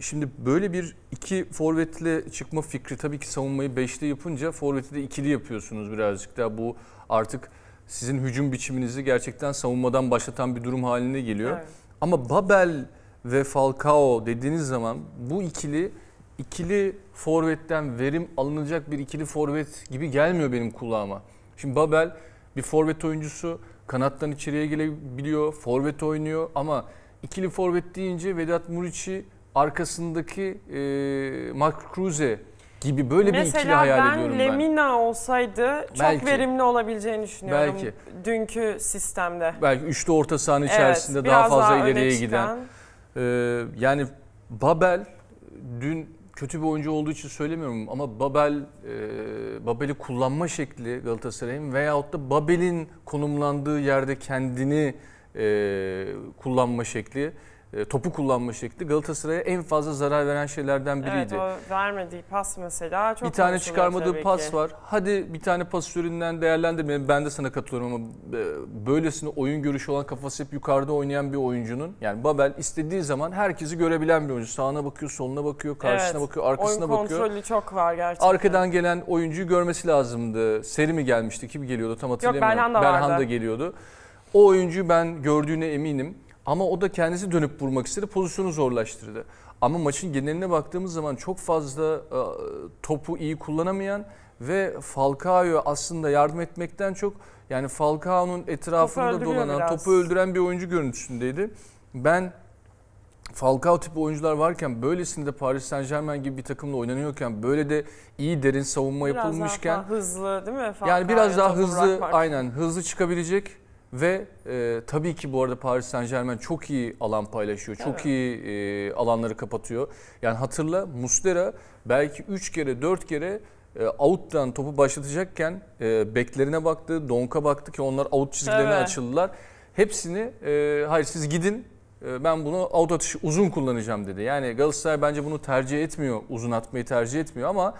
Şimdi böyle bir iki forvetle çıkma fikri tabii ki savunmayı beşli yapınca forveti de ikili yapıyorsunuz birazcık daha. Bu artık sizin hücum biçiminizi gerçekten savunmadan başlatan bir durum haline geliyor. Evet. Ama Babel ve Falcao dediğiniz zaman bu ikili ikili forvetten verim alınacak bir ikili forvet gibi gelmiyor benim kulağıma. Şimdi Babel bir forvet oyuncusu kanattan içeriye gelebiliyor, forvet oynuyor ama ikili forvet deyince Vedat Muriç'i arkasındaki e, Mark Kruse gibi böyle Mesela bir ikili hayal ediyorum ben. Mesela ben Lemina olsaydı belki, çok verimli olabileceğini düşünüyorum belki, dünkü sistemde. Belki üçlü orta sahanın evet, içerisinde daha fazla daha ileriye giden. E, yani Babel dün kötü bir oyuncu olduğu için söylemiyorum ama Babel e, Babel'i kullanma şekli Galatasaray'ın veyahut da Babel'in konumlandığı yerde kendini e, kullanma şekli e, topu kullanma şekli Galatasaray'a en fazla zarar veren şeylerden biriydi. Evet o vermediği pas mesela çok Bir tane çıkarmadığı pas ki. var. Hadi bir tane pas üzerinden değerlendirmeyelim. Ben de sana katılıyorum ama e, böylesine oyun görüşü olan kafası hep yukarıda oynayan bir oyuncunun yani Babel istediği zaman herkesi görebilen bir oyuncu. Sağına bakıyor, soluna bakıyor, karşısına evet. bakıyor, arkasına oyun bakıyor. Oyun kontrolü çok var gerçekten. Arkadan gelen oyuncuyu görmesi lazımdı. Seri mi gelmişti? Kim geliyordu? Tam hatırlamıyorum. Yok Berhan da vardı. Berhan da geliyordu. O oyuncuyu ben gördüğüne eminim. Ama o da kendisi dönüp vurmak istedi. Pozisyonu zorlaştırdı. Ama maçın geneline baktığımız zaman çok fazla e, topu iyi kullanamayan ve Falcao aslında yardım etmekten çok yani Falcao'nun etrafında topu dolanan, biraz. topu öldüren bir oyuncu görüntüsündeydi. Ben Falcao tipi oyuncular varken böylesinde de Paris Saint Germain gibi bir takımla oynanıyorken böyle de iyi derin savunma biraz yapılmışken daha hızlı değil mi? Falcao yani biraz daha hızlı aynen hızlı çıkabilecek ve e, tabii ki bu arada Paris Saint Germain çok iyi alan paylaşıyor. Çok iyi e, alanları kapatıyor. Yani hatırla Mustera belki 3 kere 4 kere e, out'tan topu başlatacakken e, beklerine baktı, Donk'a baktı ki onlar out çizgilerine evet. açıldılar. Hepsini e, hayır siz gidin e, ben bunu out atışı uzun kullanacağım dedi. Yani Galatasaray bence bunu tercih etmiyor. Uzun atmayı tercih etmiyor ama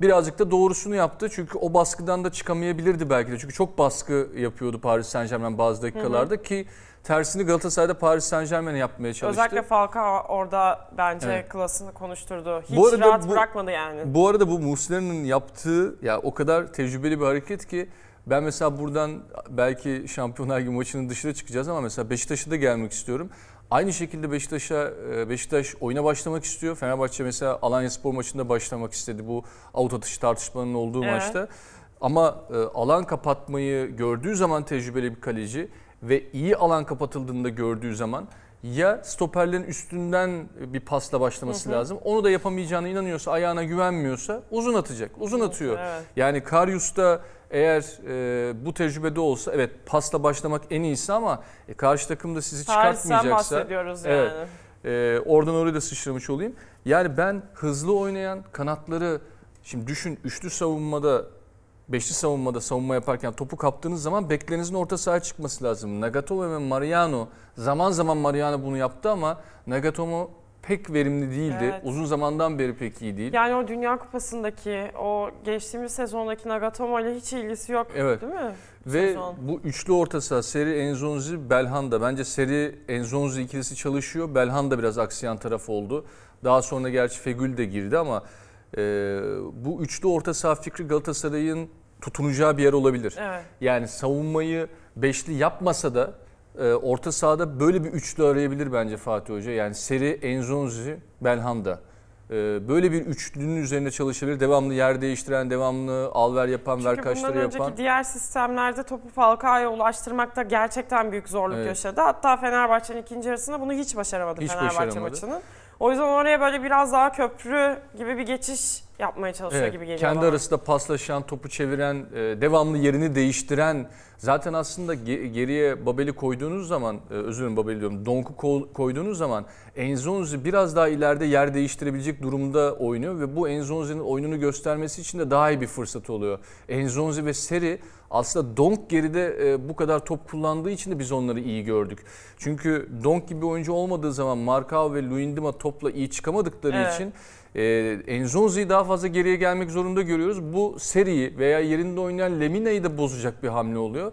birazcık da doğrusunu yaptı. Çünkü o baskıdan da çıkamayabilirdi belki de. Çünkü çok baskı yapıyordu Paris Saint Germain bazı dakikalarda hı hı. ki tersini Galatasaray'da Paris Saint Germain'e yapmaya çalıştı. Özellikle Falcao orada bence evet. klasını konuşturdu. Hiç bu arada rahat bu, bırakmadı yani. Bu arada bu Muslera'nın yaptığı ya o kadar tecrübeli bir hareket ki ben mesela buradan belki Şampiyonlar Ligi maçının dışına çıkacağız ama mesela Beşiktaş'a da gelmek istiyorum. Aynı şekilde Beşiktaş'a e, Beşiktaş oyuna başlamak istiyor. Fenerbahçe mesela Alanya Spor maçında başlamak istedi. Bu avut atışı tartışmalarının olduğu evet. maçta. Ama e, alan kapatmayı gördüğü zaman tecrübeli bir kaleci ve iyi alan kapatıldığında gördüğü zaman ya stoperlerin üstünden bir pasla başlaması hı hı. lazım. Onu da yapamayacağına inanıyorsa, ayağına güvenmiyorsa uzun atacak. Uzun atıyor. Evet. Yani Karius da eğer e, bu tecrübede olsa evet pasla başlamak en iyisi ama e, karşı takım da sizi çıkartmayacaksa. Paris'ten bahsediyoruz yani. Evet, e, oradan oraya da sıçramış olayım. Yani ben hızlı oynayan kanatları şimdi düşün üçlü savunmada beşli savunmada savunma yaparken topu kaptığınız zaman beklerinizin orta sahaya çıkması lazım. Nagatomo ve Mariano zaman zaman Mariano bunu yaptı ama Nagatomo pek verimli değildi. Evet. Uzun zamandan beri pek iyi değil. Yani o Dünya Kupası'ndaki o geçtiğimiz sezondaki Nagatomo ile hiç ilgisi yok evet. değil mi? Ve Sezon. bu üçlü orta saha Seri, Enzonzi, Belhanda. Bence Seri, Enzonzi ikilisi çalışıyor. Belhanda biraz aksiyan taraf oldu. Daha sonra gerçi Fegül de girdi ama e, bu üçlü orta saha fikri Galatasaray'ın tutunacağı bir yer olabilir. Evet. Yani savunmayı beşli yapmasa da e, orta sahada böyle bir üçlü arayabilir bence Fatih Hoca. Yani Seri, Enzonzi, Belhanda. Ee, böyle bir üçlünün üzerine çalışabilir. Devamlı yer değiştiren, devamlı alver yapan, Çünkü ver kaçları yapan. Çünkü önceki diğer sistemlerde topu Falcao'ya ulaştırmakta gerçekten büyük zorluk evet. yaşadı. Hatta Fenerbahçe'nin ikinci yarısında bunu hiç başaramadı hiç Fenerbahçe başaramadı. maçının. O yüzden oraya böyle biraz daha köprü gibi bir geçiş yapmaya çalışıyor evet, gibi geliyor Kendi bana. arasında paslaşan, topu çeviren, e, devamlı yerini değiştiren. Zaten aslında geriye Babel'i koyduğunuz zaman, e, özür dilerim Babel'i diyorum, Donk'u koyduğunuz zaman Enzonzi biraz daha ileride yer değiştirebilecek durumda oynuyor. Ve bu Enzonzi'nin oyununu göstermesi için de daha iyi bir fırsat oluyor. Enzonzi ve Seri aslında Donk geride e, bu kadar top kullandığı için de biz onları iyi gördük. Çünkü Donk gibi oyuncu olmadığı zaman Markao ve Luindima topla iyi çıkamadıkları evet. için e, Enzonzi'yi daha fazla geriye gelmek zorunda görüyoruz. Bu seriyi veya yerinde oynayan Lemina'yı da bozacak bir hamle oluyor.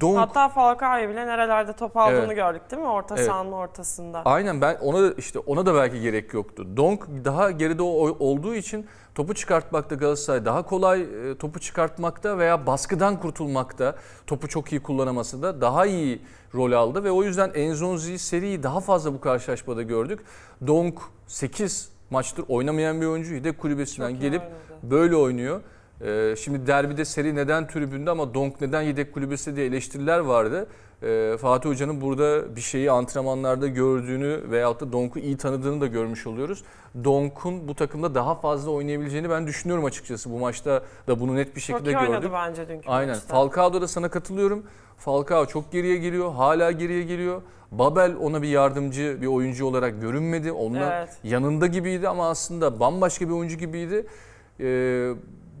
Donk... Hatta Falcao'yu bile nerelerde top aldığını evet. gördük değil mi? Orta evet. sahanın ortasında. Aynen ben ona işte ona da belki gerek yoktu. Donk daha geride olduğu için topu çıkartmakta Galatasaray daha kolay e, topu çıkartmakta veya baskıdan kurtulmakta topu çok iyi kullanaması da daha iyi rol aldı ve o yüzden Enzonzi'yi seriyi daha fazla bu karşılaşmada gördük. Donk 8 maçtır oynamayan bir oyuncu. Yedek kulübesinden Çok gelip böyle oynuyor. E, şimdi derbide seri neden tribünde ama Donk neden yedek kulübesi diye eleştiriler vardı. E, Fatih Hoca'nın burada bir şeyi antrenmanlarda gördüğünü veyahut da Donk'u iyi tanıdığını da görmüş oluyoruz. Donk'un bu takımda daha fazla oynayabileceğini ben düşünüyorum açıkçası. Bu maçta da bunu net bir şekilde çok iyi gördük. bence dünkü Aynen. Maçta. Falcao'da da sana katılıyorum. Falcao çok geriye giriyor, Hala geriye giriyor. Babel ona bir yardımcı, bir oyuncu olarak görünmedi. Onunla evet. yanında gibiydi ama aslında bambaşka bir oyuncu gibiydi. Ee,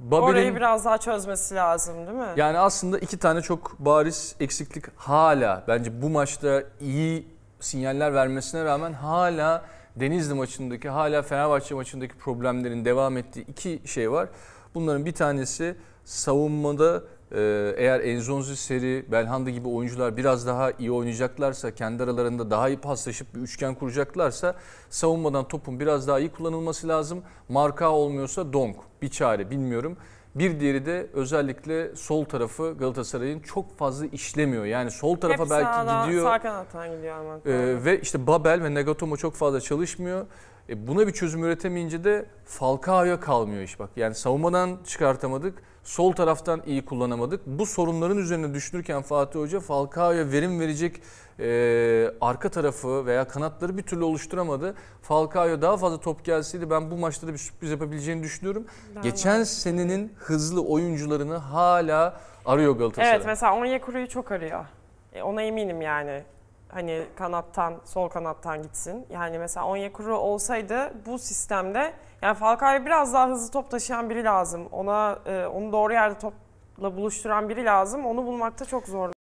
Babel'in, Orayı biraz daha çözmesi lazım değil mi? Yani aslında iki tane çok bariz eksiklik hala. Bence bu maçta iyi sinyaller vermesine rağmen hala Denizli maçındaki, hala Fenerbahçe maçındaki problemlerin devam ettiği iki şey var. Bunların bir tanesi savunmada ee, eğer Enzonzi, Seri, Belhanda gibi oyuncular biraz daha iyi oynayacaklarsa, kendi aralarında daha iyi paslaşıp bir üçgen kuracaklarsa savunmadan topun biraz daha iyi kullanılması lazım. Marka olmuyorsa Donk bir çare bilmiyorum. Bir diğeri de özellikle sol tarafı Galatasaray'ın çok fazla işlemiyor. Yani sol tarafa Hep belki sağda, gidiyor. Sağ kanattan gidiyor ama. E, ee, ve işte Babel ve Negatomo çok fazla çalışmıyor. E, buna bir çözüm üretemeyince de Falcao'ya kalmıyor iş bak. Yani savunmadan çıkartamadık Sol taraftan iyi kullanamadık. Bu sorunların üzerine düşünürken Fatih Hoca Falcao'ya verim verecek e, arka tarafı veya kanatları bir türlü oluşturamadı. Falcao'ya daha fazla top gelseydi ben bu maçta da bir sürpriz yapabileceğini düşünüyorum. Ben Geçen var. senenin hızlı oyuncularını hala arıyor Galatasaray. Evet mesela Onyekuru'yu çok arıyor. E, ona eminim yani hani kanattan, sol kanattan gitsin. Yani mesela Onyekuru olsaydı bu sistemde yani Falcao'ya biraz daha hızlı top taşıyan biri lazım. Ona e, onu doğru yerde topla buluşturan biri lazım. Onu bulmakta çok zor.